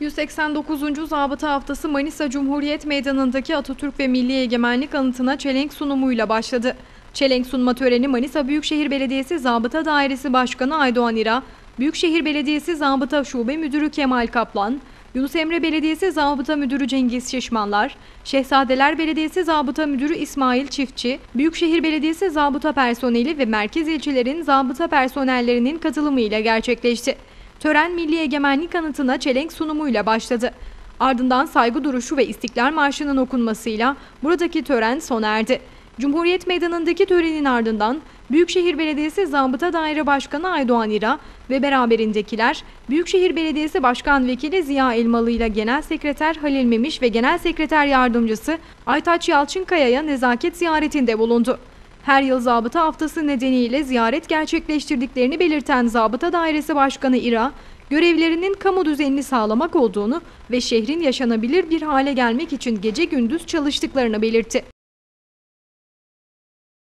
189. Zabıta Haftası Manisa Cumhuriyet Meydanı'ndaki Atatürk ve Milli Egemenlik Anıtı'na çelenk sunumuyla başladı. Çelenk sunma töreni Manisa Büyükşehir Belediyesi Zabıta Dairesi Başkanı Aydoğan İra, Büyükşehir Belediyesi Zabıta Şube Müdürü Kemal Kaplan, Yunus Emre Belediyesi Zabıta Müdürü Cengiz Şişmanlar, Şehzadeler Belediyesi Zabıta Müdürü İsmail Çiftçi, Büyükşehir Belediyesi Zabıta Personeli ve merkez ilçelerin zabıta personellerinin katılımıyla gerçekleşti. Tören Milli Egemenlik Anıtı'na çelenk sunumuyla başladı. Ardından saygı duruşu ve İstiklal Marşı'nın okunmasıyla buradaki tören sona erdi. Cumhuriyet Meydanı'ndaki törenin ardından Büyükşehir Belediyesi Zabıta Daire Başkanı Aydoğan İra ve beraberindekiler Büyükşehir Belediyesi Başkan Vekili Ziya Elmalı ile Genel Sekreter Halil Memiş ve Genel Sekreter Yardımcısı Aytaç Yalçınkaya'ya nezaket ziyaretinde bulundu. Her yıl zabıta haftası nedeniyle ziyaret gerçekleştirdiklerini belirten Zabıta Dairesi Başkanı İra, görevlerinin kamu düzenini sağlamak olduğunu ve şehrin yaşanabilir bir hale gelmek için gece gündüz çalıştıklarını belirtti.